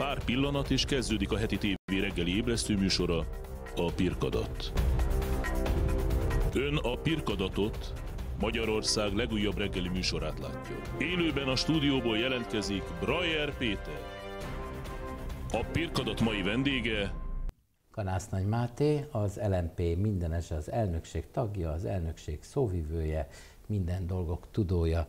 Pár pillanat és kezdődik a heti tévé reggeli ébresztő műsora, a Pirkadat. Ön a Pirkadatot, Magyarország legújabb reggeli műsorát látja. Élőben a stúdióból jelentkezik Brajer Péter. A Pirkadat mai vendége Kanász Nagy Máté, az LMP mindenes az elnökség tagja, az elnökség szóvivője, minden dolgok tudója.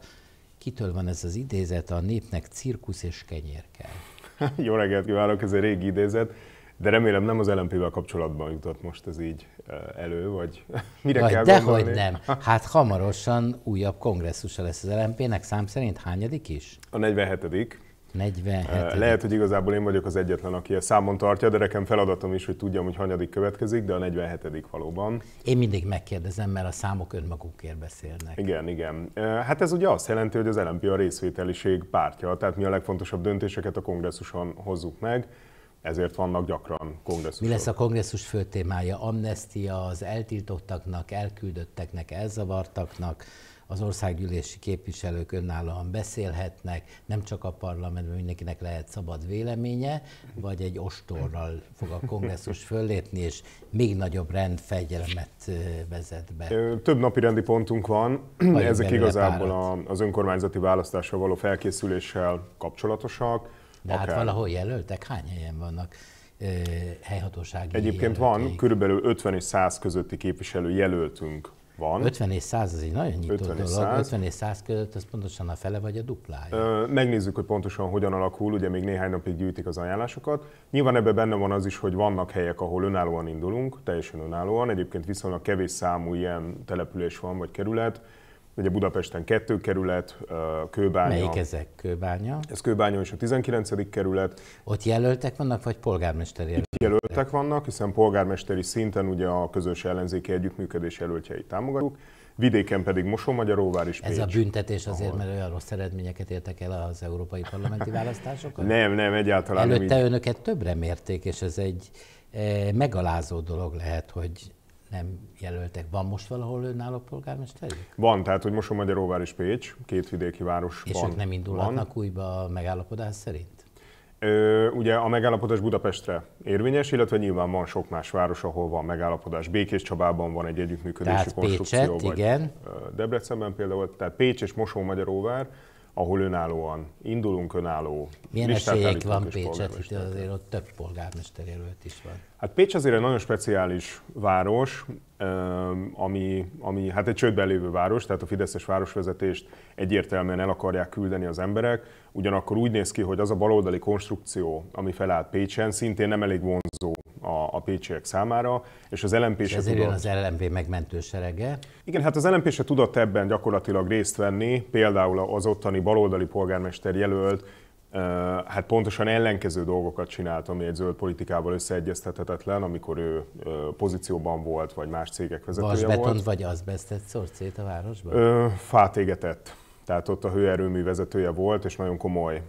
Kitől van ez az idézet? A népnek cirkusz és kenyér kell. Jó reggelt kívánok, ez egy régi idézet, de remélem nem az LMP-vel kapcsolatban jutott most ez így eh, elő, vagy mire Vaj, kell dehogy nem. Hát hamarosan újabb kongresszusa lesz az LMP-nek, szám szerint hányadik is? A 47 47. Lehet, hogy igazából én vagyok az egyetlen, aki a számon tartja, de nekem feladatom is, hogy tudjam, hogy hanyadik következik, de a 47. valóban. Én mindig megkérdezem, mert a számok önmagukért beszélnek. Igen, igen. Hát ez ugye azt jelenti, hogy az LNP a részvételiség pártja, tehát mi a legfontosabb döntéseket a kongresszuson hozzuk meg, ezért vannak gyakran kongresszusok. Mi lesz a kongresszus fő témája? Amnestia az eltiltottaknak, elküldötteknek, elzavartaknak, az országgyűlési képviselők önállóan beszélhetnek, nem csak a parlamentben mindenkinek lehet szabad véleménye, vagy egy ostorral fog a kongresszus föllépni, és még nagyobb rendfegyelmet vezet be. Több napi rendi pontunk van, Vagyunk ezek igazából párat. az önkormányzati választásra való felkészüléssel kapcsolatosak. De hát akár... hát valahol jelöltek, hány helyen vannak helyhatósági Egyébként jelölték? van körülbelül 50 és 100 közötti képviselő jelöltünk van. 50 és 100 az egy nagyon nyitott 50 dolog. 100. 50 és 100 között az pontosan a fele vagy a duplája. Ö, megnézzük, hogy pontosan hogyan alakul, ugye még néhány napig gyűjtik az ajánlásokat. Nyilván ebben benne van az is, hogy vannak helyek, ahol önállóan indulunk, teljesen önállóan. Egyébként viszonylag kevés számú ilyen település van, vagy kerület. Ugye Budapesten kettő kerület, Kőbánya. Melyik ezek? Kőbánya? Ez Kőbánya és a 19. kerület. Ott jelöltek vannak, vagy polgármester jelöltek? jelöltek vannak, hiszen polgármesteri szinten ugye a közös ellenzéki együttműködés jelöltjei támogatjuk, vidéken pedig Moson-magyaróvár is Ez Pécs, a büntetés azért, ahol... mert olyan rossz eredményeket értek el az európai parlamenti választásokon? nem, nem, egyáltalán Előtte nem így. önöket többre mérték, és ez egy e, megalázó dolog lehet, hogy nem jelöltek. Van most valahol önálló polgármester? Van, tehát hogy Mosó Magyaróvár és Pécs, két vidéki városban És ők nem indulhatnak van. újba a megállapodás szerint? Ö, ugye a megállapodás Budapestre érvényes, illetve nyilván van sok más város, ahol van megállapodás. Békés Csabában van egy együttműködési tehát konstrukció. Pécset, vagy igen. Debrecenben például, tehát Pécs és Mosó-Magyaróvár, ahol önállóan indulunk, önálló Milyen esélyek van Pécset, itt azért ott több polgármester jelölt is van. Hát Pécs azért egy nagyon speciális város, ami, ami hát egy csődben lévő város, tehát a Fideszes városvezetést egyértelműen el akarják küldeni az emberek. Ugyanakkor úgy néz ki, hogy az a baloldali konstrukció, ami felállt Pécsen, szintén nem elég vonzó a, a pécsiek számára, és az LNP és se ezért tudott... az LNP megmentő serege. Igen, hát az LNP se tudott ebben gyakorlatilag részt venni, például az ottani baloldali polgármester jelölt hát pontosan ellenkező dolgokat csinált, ami egy zöld politikával összeegyeztethetetlen, amikor ő pozícióban volt, vagy más cégek vezetője Vasbetont volt. vagy szórt szét a városban? Ö, fát égetett. Tehát ott a hőerőmű vezetője volt, és nagyon komoly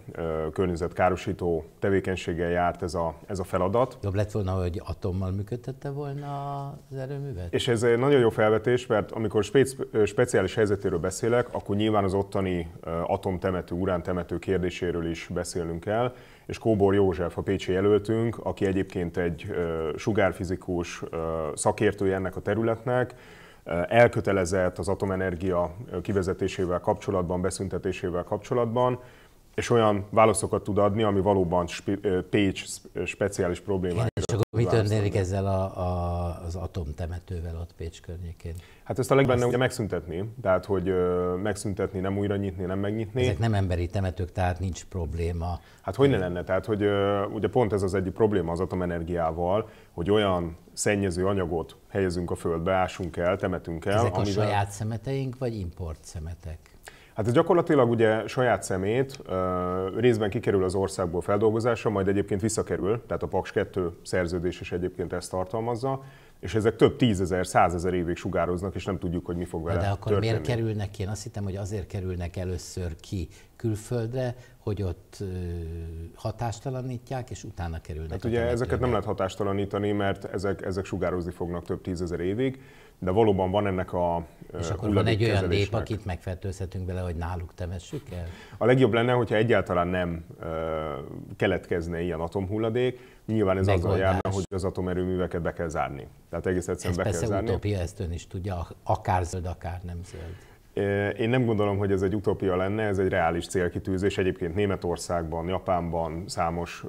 környezetkárosító tevékenységgel járt ez a, ez a feladat. Jobb lett volna, hogy atommal működtette volna az erőművet? És ez egy nagyon jó felvetés, mert amikor speciális helyzetéről beszélek, akkor nyilván az ottani atomtemető, urántemető kérdéséről is beszélünk el. és Kóbor József, a Pécsi jelöltünk, aki egyébként egy sugárfizikus szakértője ennek a területnek, Eh, elkötelezett az atomenergia eh, kivezetésével kapcsolatban, beszüntetésével kapcsolatban, és olyan válaszokat tud adni, ami valóban eh, Pécs speciális problémája. Csak mi történik ezzel a, a, az atomtemetővel ott Pécs környékén? Hát ezt a legbenne ugye megszüntetni, tehát hogy ö, megszüntetni, nem újra nyitni, nem megnyitni. Ezek nem emberi temetők, tehát nincs probléma. Hát hogy ne lenne, tehát hogy ö, ugye pont ez az egyik probléma az atomenergiával, hogy olyan szennyező anyagot helyezünk a földbe, ásunk el, temetünk el. Ezek amivel... a saját szemeteink, vagy import szemetek? Hát ez gyakorlatilag ugye saját szemét részben kikerül az országból feldolgozásra, majd egyébként visszakerül, tehát a Paks 2 szerződés is egyébként ezt tartalmazza, és ezek több tízezer, százezer évig sugároznak, és nem tudjuk, hogy mi fog vele De akkor történni. miért kerülnek ki? Én azt hittem, hogy azért kerülnek először ki külföldre, hogy ott hatástalanítják, és utána kerülnek. Hát ugye ezeket nem lehet hatástalanítani, mert ezek, ezek sugározni fognak több tízezer évig, de valóban van ennek a És akkor van egy olyan lép, akit megfertőzhetünk vele, hogy náluk temessük el? A legjobb lenne, hogyha egyáltalán nem keletkezne ilyen atomhulladék. Nyilván ez Megoldás. azzal járna, hogy az atomerőműveket be kell zárni. Tehát egész egyszerűen ez be kell zárni. Ez persze utópia, ezt ön is tudja, akár zöld, akár nem zöld. Én nem gondolom, hogy ez egy utopia lenne, ez egy reális célkitűzés. Egyébként Németországban, Japánban, számos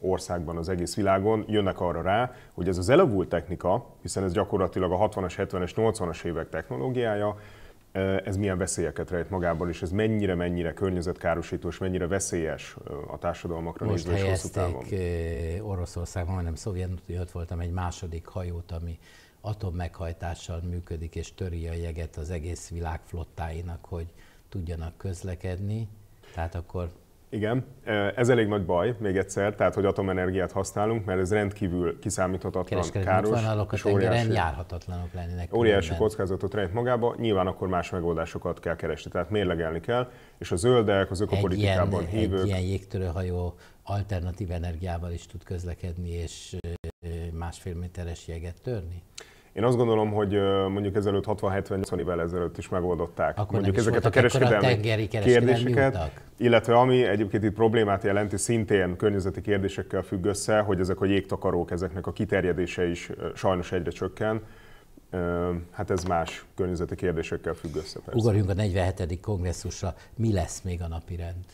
országban az egész világon jönnek arra rá, hogy ez az elavult technika, hiszen ez gyakorlatilag a 60-as, 70-es, 80-as évek technológiája, ez milyen veszélyeket rejt magában, és ez mennyire-mennyire környezetkárosító, és mennyire veszélyes a társadalmakra Most nézve és hosszú távon. Oroszországban, majdnem Szovjetunió voltam, egy második hajót, ami atommeghajtással működik, és töri a jeget az egész világ flottáinak, hogy tudjanak közlekedni. Tehát akkor igen, e, ez elég nagy baj, még egyszer, tehát hogy atomenergiát használunk, mert ez rendkívül kiszámíthatatlan, káros, és óriási, járhatatlanok lennének. Óriási minden. kockázatot rejt magába, nyilván akkor más megoldásokat kell keresni, tehát mérlegelni kell, és a zöldek, az ökopolitikában hívők... Egy ilyen jégtörőhajó alternatív energiával is tud közlekedni, és másfél méteres jeget törni? Én azt gondolom, hogy mondjuk ezelőtt 60-70-80 évvel ezelőtt is megoldották Akkor mondjuk ezeket a kereskedelmi, a tengeri kereskedelmi kérdéseket, utak. illetve ami egyébként itt problémát jelenti, szintén környezeti kérdésekkel függ össze, hogy ezek a jégtakarók, ezeknek a kiterjedése is sajnos egyre csökken. Hát ez más környezeti kérdésekkel függ össze. Persze. Ugorjunk a 47. kongresszusra. Mi lesz még a napi rend?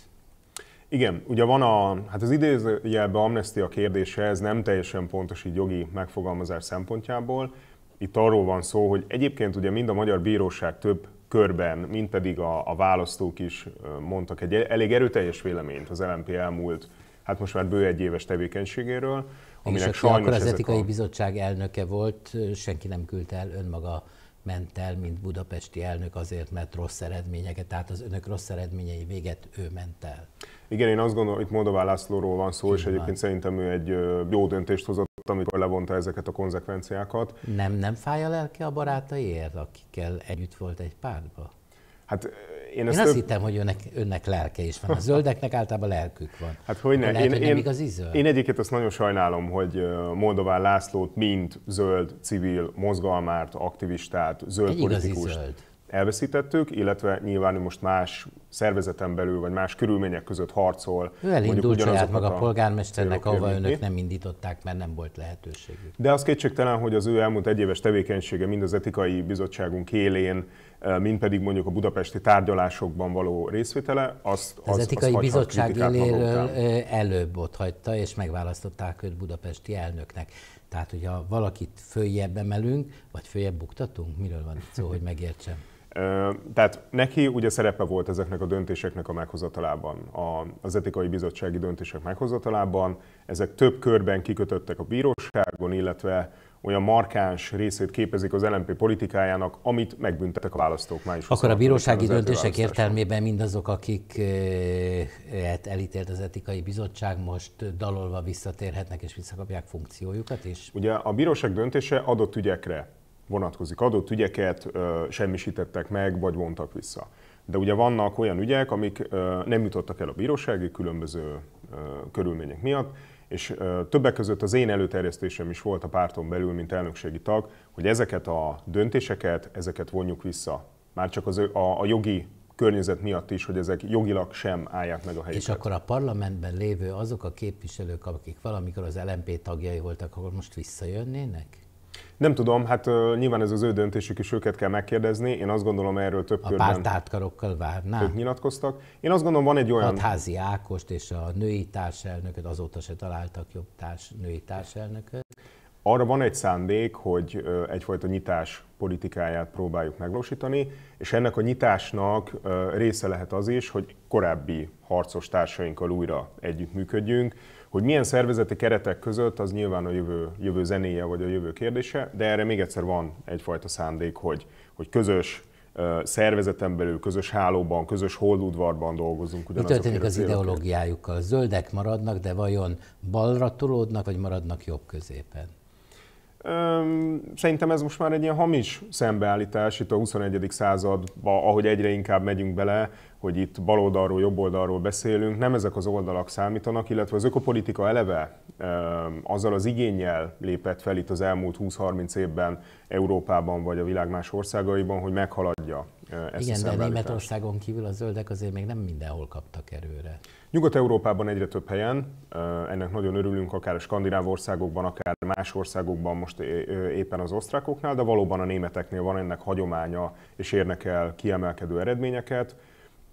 Igen, ugye van a, hát az idézőjelben amnestia kérdése, ez nem teljesen pontos így jogi megfogalmazás szempontjából, itt arról van szó, hogy egyébként ugye mind a Magyar Bíróság több körben, mint pedig a, a választók is mondtak egy elég erőteljes véleményt az LMP elmúlt, hát most már bő egy éves tevékenységéről. Aminek és sajnos akkor az etikai a... bizottság elnöke volt, senki nem küldte el önmaga ment el, mint budapesti elnök azért, mert rossz eredményeket, tehát az önök rossz eredményei véget ő ment el. Igen, én azt gondolom, itt Moldová Lászlóról van szó, Így és egyébként szerintem ő egy jó döntést hozott amikor levonta ezeket a konzekvenciákat. Nem, nem fáj a lelki a barátaiért, akikkel együtt volt egy pártba? Hát eh, én, én azt több... hittem, hogy önnek, önnek lelke is van. A zöldeknek általában lelkük van. Hát hogy ne, lehet, én, hogy nem én, igazi zöld. Én egyiket azt nagyon sajnálom, hogy eh, Moldován Lászlót, mint zöld civil mozgalmárt, aktivistát, zöld egy politikust zöld. elveszítettük, illetve nyilván most más szervezeten belül, vagy más körülmények között harcol. Ő elindult saját maga a polgármesternek, ahova önök nem indították, mert nem volt lehetőségük. De az kétségtelen, hogy az ő elmúlt egyéves tevékenysége mind az etikai bizottságunk élén, eh, mind pedig mondjuk a budapesti tárgyalásokban való részvétele, azt az, az etikai az bizottság éléről eh, előbb ott hagyta, és megválasztották őt budapesti elnöknek. Tehát, hogyha valakit följebb emelünk, vagy följebb buktatunk, miről van szó, hogy megértsem? Tehát neki ugye szerepe volt ezeknek a döntéseknek a meghozatalában, az etikai bizottsági döntések meghozatalában. Ezek több körben kikötöttek a bíróságon, illetve olyan markáns részét képezik az LMP politikájának, amit megbüntettek a választók május Akkor a bírósági döntések értelmében mindazok, akik hát elítélt az etikai bizottság, most dalolva visszatérhetnek és visszakapják funkciójukat is? Ugye a bíróság döntése adott ügyekre vonatkozik. Adott ügyeket semmisítettek meg, vagy vontak vissza. De ugye vannak olyan ügyek, amik nem jutottak el a bírósági különböző körülmények miatt, és többek között az én előterjesztésem is volt a párton belül, mint elnökségi tag, hogy ezeket a döntéseket, ezeket vonjuk vissza. Már csak az, a, a jogi környezet miatt is, hogy ezek jogilag sem állják meg a helyüket. És akkor a parlamentben lévő azok a képviselők, akik valamikor az LMP tagjai voltak, akkor most visszajönnének? Nem tudom, hát uh, nyilván ez az ő döntésük, is őket kell megkérdezni. Én azt gondolom, erről több a körben... A pártátkarokkal várná. Ők nyilatkoztak. Én azt gondolom, van egy olyan... házi Ákost és a női társelnököt, azóta se találtak jobb társ, női társelnököt. Arra van egy szándék, hogy egyfajta nyitás politikáját próbáljuk megvalósítani, és ennek a nyitásnak része lehet az is, hogy korábbi harcos társainkkal újra együttműködjünk. működjünk hogy milyen szervezeti keretek között, az nyilván a jövő, jövő zenéje vagy a jövő kérdése, de erre még egyszer van egyfajta szándék, hogy, hogy közös szervezeten belül, közös hálóban, közös holdudvarban dolgozunk. Mi történik az ideológiájukkal? Zöldek maradnak, de vajon balra tolódnak, vagy maradnak jobb középen? Szerintem ez most már egy ilyen hamis szembeállítás itt a 21. századba, ahogy egyre inkább megyünk bele, hogy itt baloldalról, jobboldalról beszélünk, nem ezek az oldalak számítanak, illetve az ökopolitika eleve azzal az igényel lépett fel itt az elmúlt 20-30 évben Európában vagy a világ más országaiban, hogy meghaladja ezt Igen, a de Németországon kívül a zöldek azért még nem mindenhol kaptak erőre. Nyugat-Európában egyre több helyen, eh, ennek nagyon örülünk, akár a skandináv országokban, akár más országokban, most éppen az osztrákoknál, de valóban a németeknél van ennek hagyománya, és érnek el kiemelkedő eredményeket.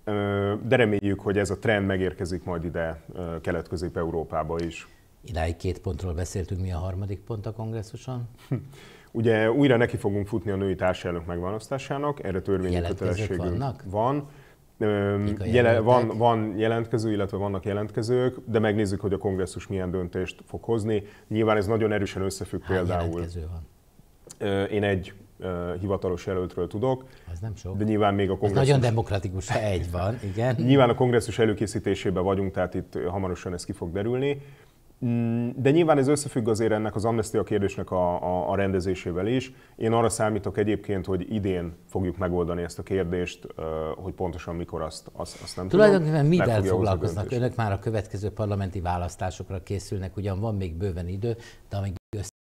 Eh, de reméljük, hogy ez a trend megérkezik majd ide eh, Kelet-Közép-Európába is. Idáig két pontról beszéltünk, mi a harmadik pont a kongresszuson? Ugye újra neki fogunk futni a női társelnök megválasztásának, erre törvényi kötelességünk van jelen, van, van jelentkező, illetve vannak jelentkezők, de megnézzük, hogy a kongresszus milyen döntést fog hozni. Nyilván ez nagyon erősen összefügg Hány például. van? Én egy hivatalos jelöltről tudok. Az nem sok. De nyilván még a kongresszus... Ez nagyon demokratikus, ha egy van, igen. nyilván a kongresszus előkészítésében vagyunk, tehát itt hamarosan ez ki fog derülni. Mm, de nyilván ez összefügg azért ennek az amnestia kérdésnek a, a, a rendezésével is. Én arra számítok egyébként, hogy idén fogjuk megoldani ezt a kérdést, hogy pontosan mikor azt, azt, azt nem Tulajdonképpen tudom. Tulajdonképpen mivel foglalkoznak önök? Már a következő parlamenti választásokra készülnek, ugyan van még bőven idő, de amíg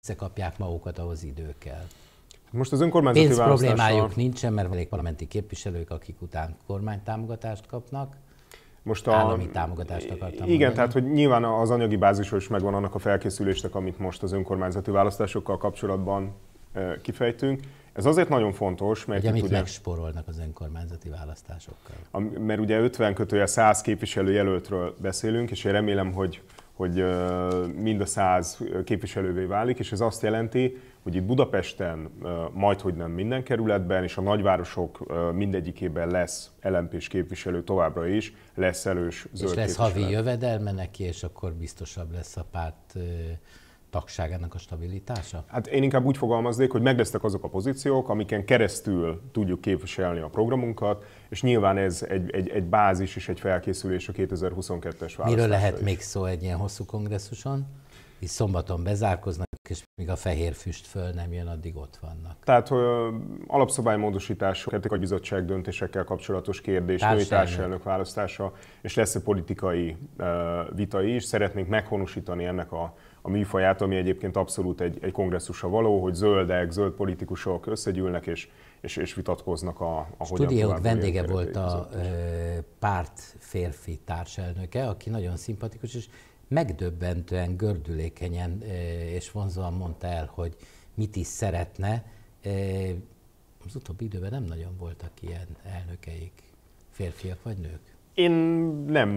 összekapják magukat, ahhoz idő kell. Most az önkormányzati Pénz választással... problémájuk nincsen, mert elég parlamenti képviselők, akik után kormánytámogatást kapnak. Most a, állami támogatást akartam Igen, mondani. tehát hogy nyilván az anyagi bázis is megvan annak a felkészülésnek, amit most az önkormányzati választásokkal kapcsolatban kifejtünk. Ez azért nagyon fontos, mert... Ugye, amit ugye, megsporolnak az önkormányzati választásokkal. A, mert ugye 50 kötője 100 képviselőjelöltről beszélünk, és én remélem, hogy, hogy mind a 100 képviselővé válik, és ez azt jelenti, hogy itt Budapesten majd, hogy nem minden kerületben, és a nagyvárosok mindegyikében lesz lmp képviselő továbbra is, lesz elős zöld És lesz havi jövedelme neki, és akkor biztosabb lesz a párt tagságának a stabilitása? Hát én inkább úgy fogalmaznék, hogy meglesztek azok a pozíciók, amiken keresztül tudjuk képviselni a programunkat, és nyilván ez egy, egy, egy bázis és egy felkészülés a 2022-es választásra Miről lehet is. még szó egy ilyen hosszú kongresszuson? Így szombaton bezárkoznak és még a fehér füst föl nem jön, addig ott vannak. Tehát hogy alapszabálymódosítás, a bizottság döntésekkel kapcsolatos kérdés, társelnök. női társelnök választása, és lesz a politikai vita is. Szeretnénk meghonosítani ennek a, a műfaját, ami egyébként abszolút egy, egy kongresszusa való, hogy zöldek, zöld politikusok összegyűlnek és, és, és vitatkoznak a, a Stúdiók vendége volt a, a párt férfi társelnöke, aki nagyon szimpatikus, és megdöbbentően gördülékenyen e, és vonzóan mondta el, hogy mit is szeretne. E, az utóbbi időben nem nagyon voltak ilyen elnökeik, férfiak vagy nők? Én nem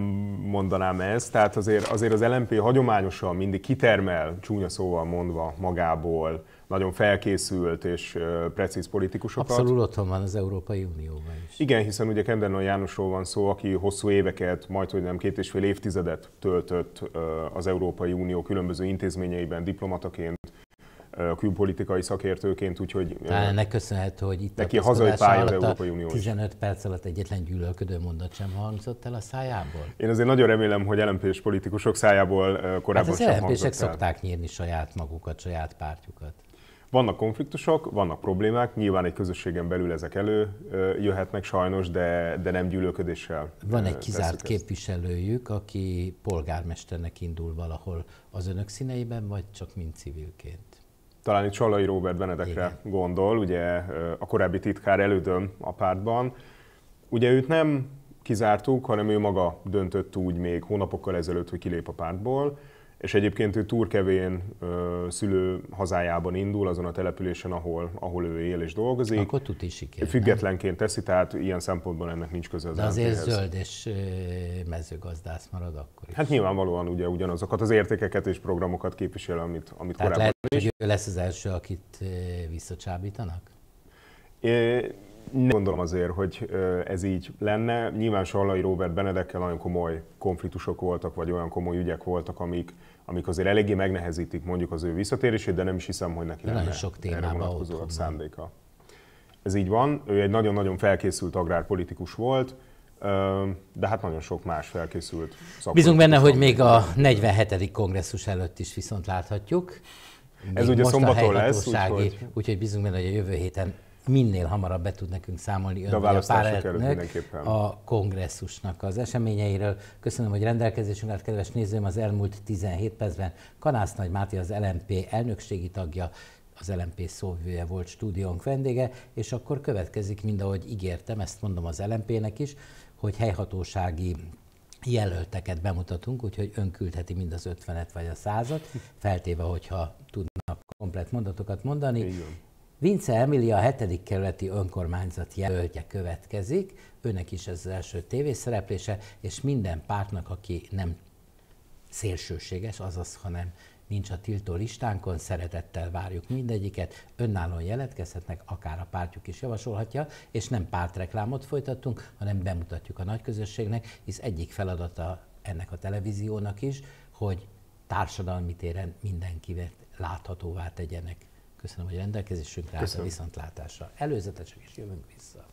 mondanám ezt, tehát azért, azért az LMP hagyományosan mindig kitermel, csúnya szóval mondva magából nagyon felkészült és precíz politikusokat. Abszolút otthon van az Európai Unióban is. Igen, hiszen ugye Kendernon Jánosról van szó, aki hosszú éveket, majd hogy nem két és fél évtizedet töltött az Európai Unió különböző intézményeiben diplomataként, külpolitikai szakértőként, úgyhogy... Ennek köszönhető, hogy itt neki a hazai pálya az Európai Unió 15 perc alatt egyetlen gyűlölködő mondat sem hangzott el a szájából. Én azért nagyon remélem, hogy lmp politikusok szájából korábban hát az sem lmp szokták nyírni saját magukat, saját pártjukat. Vannak konfliktusok, vannak problémák, nyilván egy közösségen belül ezek elő jöhetnek sajnos, de, de nem gyűlölködéssel. Van egy kizárt képviselőjük, aki polgármesternek indul valahol az önök színeiben, vagy csak mint civilként? Talán itt Csalai Robert Benedekre Igen. gondol, ugye a korábbi titkár elődöm a pártban. Ugye őt nem kizártuk, hanem ő maga döntött úgy még hónapokkal ezelőtt, hogy kilép a pártból és egyébként ő túrkevén szülő hazájában indul, azon a településen, ahol, ahol ő él és dolgozik. Akkor is sikerül, Függetlenként nem? teszi, tehát ilyen szempontból ennek nincs köze az De azért mp hez zöld és mezőgazdász marad akkor is. Hát nyilvánvalóan ugye ugyanazokat az értékeket és programokat képvisel, amit, amit tehát korábban lehet, is. hogy ő lesz az első, akit visszacsábítanak? É, nem gondolom azért, hogy ez így lenne. Nyilván Sallai Robert Benedekkel nagyon komoly konfliktusok voltak, vagy olyan komoly ügyek voltak, amik, amik azért eléggé megnehezítik mondjuk az ő visszatérését, de nem is hiszem, hogy neki lenne nagyon sok erre a szándéka. Ez így van, ő egy nagyon-nagyon felkészült agrárpolitikus volt, de hát nagyon sok más felkészült szakmai. Bízunk benne, hogy még a 47. kongresszus előtt is viszont láthatjuk. Még Ez ugye szombaton lesz, úgyhogy... Úgyhogy bízunk benne, hogy a jövő héten minél hamarabb be tud nekünk számolni ön, a, a, a kongresszusnak az eseményeiről. Köszönöm, hogy rendelkezésünk állt, kedves nézőm, az elmúlt 17 percben Kanász Nagy Máté, az LMP elnökségi tagja, az LMP szóvivője volt stúdiónk vendége, és akkor következik, mind ahogy ígértem, ezt mondom az LMP-nek is, hogy helyhatósági jelölteket bemutatunk, úgyhogy ön küldheti mind az ötvenet vagy a százat, feltéve, hogyha tudnak komplet mondatokat mondani. Igen Vince Emilia a hetedik kerületi önkormányzat jelöltje következik, őnek is ez az első tévészereplése, és minden pártnak, aki nem szélsőséges, azaz, hanem nincs a tiltó listánkon, szeretettel várjuk mindegyiket, önállóan jelentkezhetnek, akár a pártjuk is javasolhatja, és nem pártreklámot folytatunk, hanem bemutatjuk a nagyközösségnek, hisz egyik feladata ennek a televíziónak is, hogy társadalmi téren mindenkivet láthatóvá tegyenek. Köszönöm, hogy rendelkezésünkre állt a viszontlátásra. Előzetesek is jövünk vissza.